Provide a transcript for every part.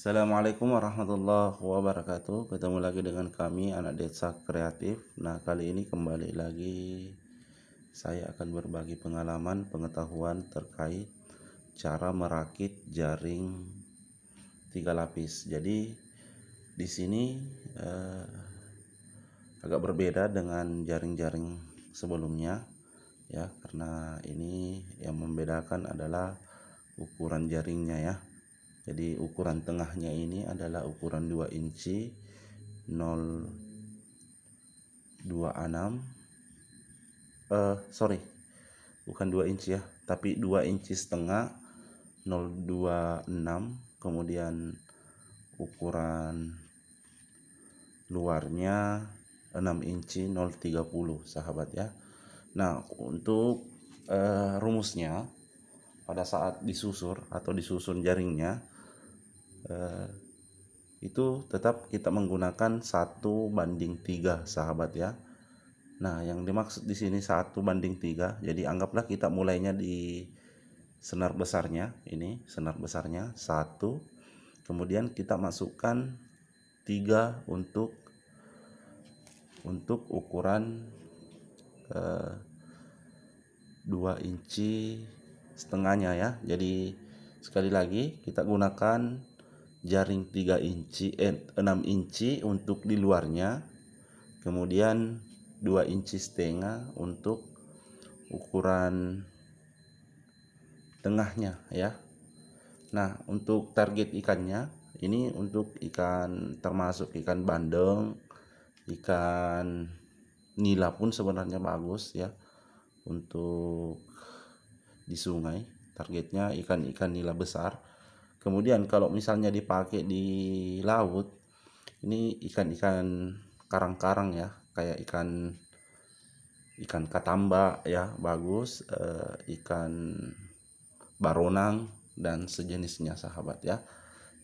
Assalamualaikum warahmatullahi wabarakatuh Ketemu lagi dengan kami anak desa kreatif Nah kali ini kembali lagi Saya akan berbagi pengalaman pengetahuan terkait Cara merakit jaring tiga lapis Jadi di sini eh, agak berbeda dengan jaring-jaring sebelumnya ya karena ini yang membedakan adalah ukuran jaringnya ya jadi ukuran tengahnya ini adalah ukuran 2 inci 0 026 uh, sorry bukan 2 inci ya tapi 2 inci setengah 026 kemudian ukuran luarnya 6 inci 030 sahabat ya nah untuk uh, rumusnya pada saat disusur atau disusun jaringnya eh, itu tetap kita menggunakan satu banding tiga sahabat ya nah yang dimaksud di sini satu banding tiga jadi anggaplah kita mulainya di senar besarnya ini senar besarnya satu kemudian kita masukkan tiga untuk untuk ukuran eh, 2 inci setengahnya ya jadi sekali lagi kita gunakan jaring 3 inci eh, 6 inci untuk di luarnya kemudian 2 inci setengah untuk ukuran tengahnya ya nah untuk target ikannya ini untuk ikan termasuk ikan bandeng ikan nila pun sebenarnya bagus ya untuk di sungai targetnya ikan-ikan nila besar kemudian kalau misalnya dipakai di laut ini ikan-ikan karang-karang ya kayak ikan ikan katamba ya bagus e, ikan baronang dan sejenisnya sahabat ya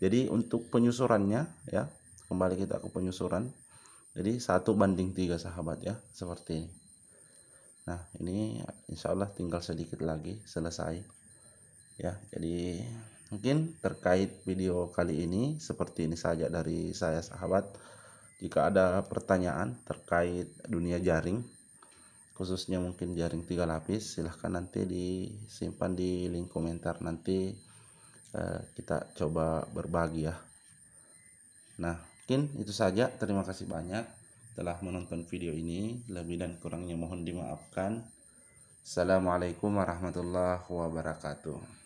jadi untuk penyusurannya ya kembali kita ke penyusuran jadi satu banding tiga sahabat ya seperti ini nah ini insya Allah tinggal sedikit lagi selesai ya jadi mungkin terkait video kali ini seperti ini saja dari saya sahabat jika ada pertanyaan terkait dunia jaring khususnya mungkin jaring tiga lapis silahkan nanti disimpan di link komentar nanti eh, kita coba berbagi ya nah mungkin itu saja terima kasih banyak telah menonton video ini. Lebih dan kurangnya mohon dimaafkan. Assalamualaikum warahmatullahi wabarakatuh.